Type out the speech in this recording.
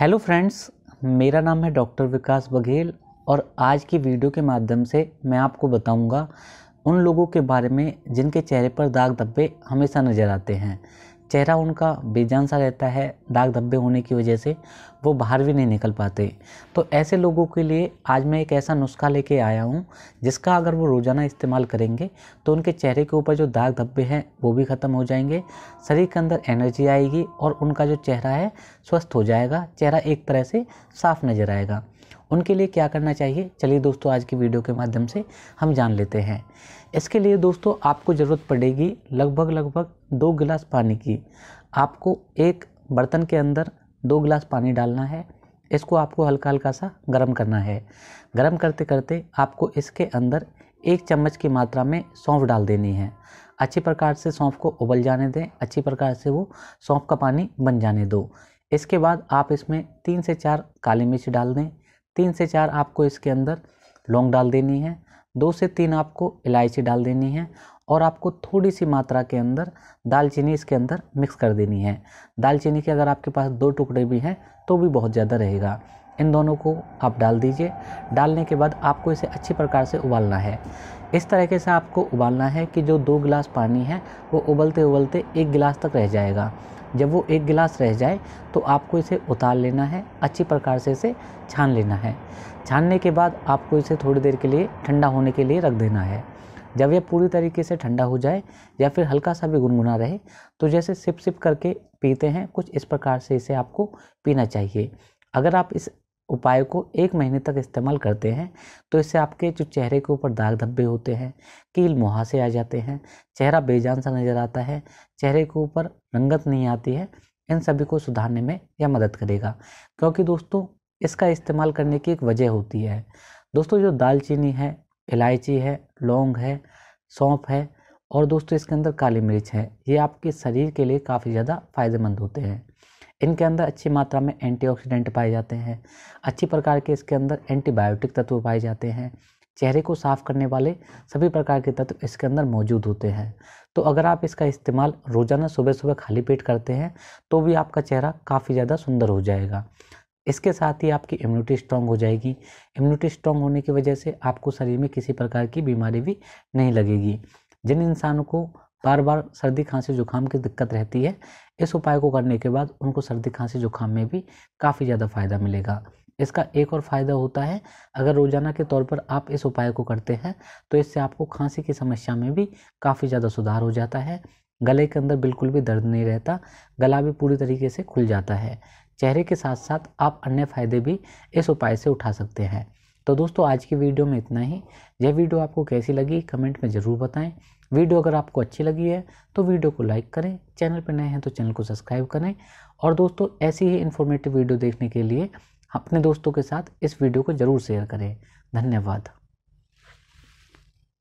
hello friends मेरा नाम है डॉक्टर विकास बघेल और आज की वीडियो के माध्यम से मैं आपको बताऊंगा उन लोगों के बारे में जिनके चेहरे पर दाग धब्बे हमेशा नज़र आते हैं चेहरा उनका बेजान सा रहता है दाग धब्बे होने की वजह से वो बाहर भी नहीं निकल पाते तो ऐसे लोगों के लिए आज मैं एक ऐसा नुस्खा लेके आया हूँ जिसका अगर वो रोज़ाना इस्तेमाल करेंगे तो उनके चेहरे के ऊपर जो दाग धब्बे हैं वो भी ख़त्म हो जाएंगे शरीर के अंदर एनर्जी आएगी और उनका जो चेहरा है स्वस्थ हो जाएगा चेहरा एक तरह से साफ नज़र आएगा उनके लिए क्या करना चाहिए चलिए दोस्तों आज की वीडियो के माध्यम से हम जान लेते हैं इसके लिए दोस्तों आपको ज़रूरत पड़ेगी लगभग लगभग दो गिलास पानी की आपको एक बर्तन के अंदर दो गिलास पानी डालना है इसको आपको हल्का हल्का सा गर्म करना है गर्म करते करते आपको इसके अंदर एक चम्मच की मात्रा में सौंफ डाल देनी है अच्छी प्रकार से सौंफ को उबल जाने दें अच्छी प्रकार से वो सौंफ का पानी बन जाने दो इसके बाद आप इसमें तीन से चार काली मिर्च डाल दें तीन से चार आपको इसके अंदर लौंग डाल देनी है दो से तीन आपको इलायची डाल देनी है और आपको थोड़ी सी मात्रा के अंदर दालचीनी इसके अंदर मिक्स कर देनी है दालचीनी के अगर आपके पास दो टुकड़े भी हैं तो भी बहुत ज़्यादा रहेगा इन दोनों को आप डाल दीजिए डालने के बाद आपको इसे अच्छी प्रकार से उबालना है इस तरीके से आपको उबालना है कि जो दो गिलास पानी है वो उबलते उबलते एक गिलास तक रह जाएगा जब वो एक गिलास रह जाए तो आपको इसे उतार लेना है अच्छी प्रकार से इसे छान लेना है छानने के बाद आपको इसे थोड़ी देर के लिए ठंडा होने के लिए रख देना है जब यह पूरी तरीके से ठंडा हो जाए या फिर हल्का सा भी गुनगुना रहे तो जैसे सिप सिप करके पीते हैं कुछ इस प्रकार से इसे आपको पीना चाहिए अगर आप इस उपाय को एक महीने तक इस्तेमाल करते हैं तो इससे आपके जो चेहरे के ऊपर दाग धब्बे होते हैं कील मुहासे आ जाते हैं चेहरा बेजान सा नज़र आता है चेहरे के ऊपर रंगत नहीं आती है इन सभी को सुधारने में यह मदद करेगा क्योंकि दोस्तों इसका इस्तेमाल करने की एक वजह होती है दोस्तों जो दालचीनी है इलायची है लौंग है सौंफ है और दोस्तों इसके अंदर काली मिर्च है ये आपके शरीर के लिए काफ़ी ज़्यादा फायदेमंद होते हैं इनके अंदर अच्छी मात्रा में एंटीऑक्सीडेंट पाए जाते हैं अच्छी प्रकार के इसके अंदर एंटीबायोटिक तत्व पाए जाते हैं चेहरे को साफ़ करने वाले सभी प्रकार के तत्व इसके अंदर मौजूद होते हैं तो अगर आप इसका इस्तेमाल रोज़ाना सुबह सुबह खाली पेट करते हैं तो भी आपका चेहरा काफ़ी ज़्यादा सुंदर हो जाएगा इसके साथ ही आपकी इम्यूनिटी स्ट्रांग हो जाएगी इम्यूनिटी स्ट्रांग होने की वजह से आपको शरीर में किसी प्रकार की बीमारी भी नहीं लगेगी जिन इंसानों को बार बार सर्दी खांसी जुकाम की दिक्कत रहती है इस उपाय को करने के बाद उनको सर्दी खांसी जुकाम में भी काफ़ी ज़्यादा फ़ायदा मिलेगा इसका एक और फ़ायदा होता है अगर रोज़ाना के तौर पर आप इस उपाय को करते हैं तो इससे आपको खांसी की समस्या में भी काफ़ी ज़्यादा सुधार हो जाता है गले के अंदर बिल्कुल भी दर्द नहीं रहता गला भी पूरी तरीके से खुल जाता है चेहरे के साथ साथ आप अन्य फ़ायदे भी इस उपाय से उठा सकते हैं तो दोस्तों आज की वीडियो में इतना ही यह वीडियो आपको कैसी लगी कमेंट में ज़रूर बताएं वीडियो अगर आपको अच्छी लगी है तो वीडियो को लाइक करें चैनल पर नए हैं तो चैनल को सब्सक्राइब करें और दोस्तों ऐसी ही इन्फॉर्मेटिव वीडियो देखने के लिए अपने दोस्तों के साथ इस वीडियो को ज़रूर शेयर करें धन्यवाद